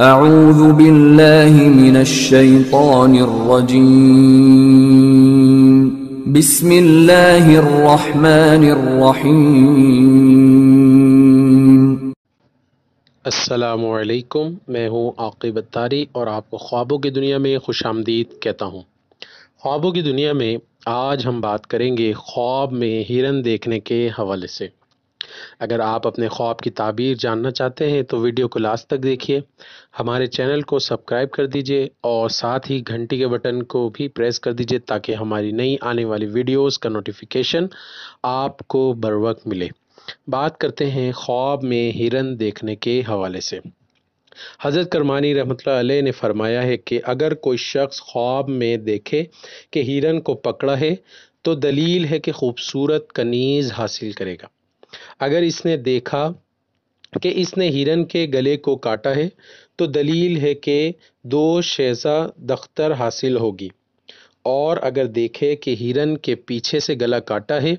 من بسم الرحمن السلام علیکم میں ہوں عاقب اتاری اور آپ کو خوابوں کی دنیا میں خوش آمدید کہتا ہوں خوابوں کی دنیا میں آج ہم بات کریں گے خواب میں ہرن دیکھنے کے حوالے سے اگر آپ اپنے خواب کی تعبیر جاننا چاہتے ہیں تو ویڈیو کو لاسٹ تک دیکھیے ہمارے چینل کو سبسکرائب کر دیجئے اور ساتھ ہی گھنٹی کے بٹن کو بھی پریس کر دیجئے تاکہ ہماری نئی آنے والی ویڈیوز کا نوٹیفیکیشن آپ کو بروقت ملے بات کرتے ہیں خواب میں ہرن دیکھنے کے حوالے سے حضرت کرمانی رحمۃ اللہ علیہ نے فرمایا ہے کہ اگر کوئی شخص خواب میں دیکھے کہ ہرن کو پکڑا ہے تو دلیل ہے کہ خوبصورت کنیز حاصل کرے گا اگر اس نے دیکھا کہ اس نے ہرن کے گلے کو کاٹا ہے تو دلیل ہے کہ دو شیزہ دختر حاصل ہوگی اور اگر دیکھے کہ ہرن کے پیچھے سے گلا کاٹا ہے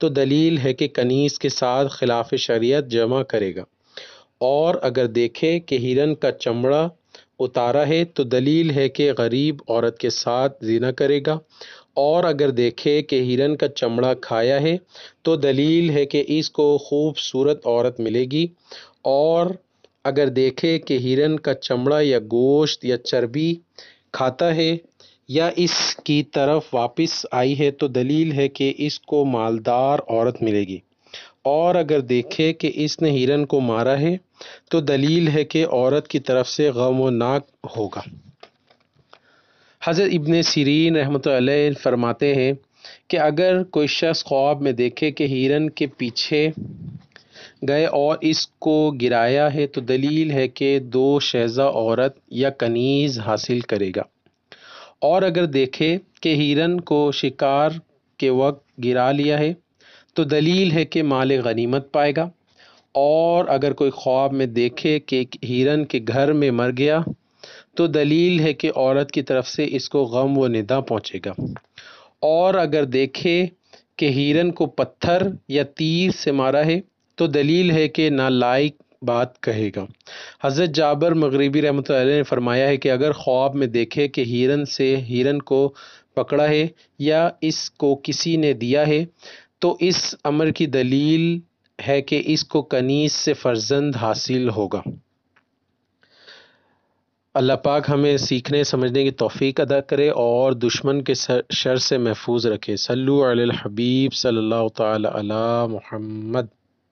تو دلیل ہے کہ کنیز کے ساتھ خلاف شریعت جمع کرے گا اور اگر دیکھے کہ ہرن کا چمڑا اتارا ہے تو دلیل ہے کہ غریب عورت کے ساتھ زینہ کرے گا اور اگر دیکھے کہ ہرن کا چمڑا کھایا ہے تو دلیل ہے کہ اس کو خوبصورت عورت ملے گی اور اگر دیکھے کہ ہرن کا چمڑا یا گوشت یا چربی کھاتا ہے یا اس کی طرف واپس آئی ہے تو دلیل ہے کہ اس کو مالدار عورت ملے گی اور اگر دیکھے کہ اس نے ہرن کو مارا ہے تو دلیل ہے کہ عورت کی طرف سے غم و ناک ہوگا حضرت ابن سیرین رحمۃ اللہ فرماتے ہیں کہ اگر کوئی شخص خواب میں دیکھے کہ ہیرن کے پیچھے گئے اور اس کو گرایا ہے تو دلیل ہے کہ دو شہزہ عورت یا کنیز حاصل کرے گا اور اگر دیکھے کہ ہیرن کو شکار کے وقت گرا لیا ہے تو دلیل ہے کہ مال غنیمت پائے گا اور اگر کوئی خواب میں دیکھے کہ ہیرن کے گھر میں مر گیا تو دلیل ہے کہ عورت کی طرف سے اس کو غم و ندا پہنچے گا اور اگر دیکھے کہ ہیرن کو پتھر یا تیر سے مارا ہے تو دلیل ہے کہ نالائق بات کہے گا حضرت جابر مغربی رحمۃ اللہ علیہ نے فرمایا ہے کہ اگر خواب میں دیکھے کہ ہیرن سے ہیرن کو پکڑا ہے یا اس کو کسی نے دیا ہے تو اس امر کی دلیل ہے کہ اس کو کنیز سے فرزند حاصل ہوگا اللہ پاک ہمیں سیکھنے سمجھنے کی توفیق ادا کرے اور دشمن کے شر سے محفوظ رکھے علی الحبیب صلی اللہ تعالی علی محمد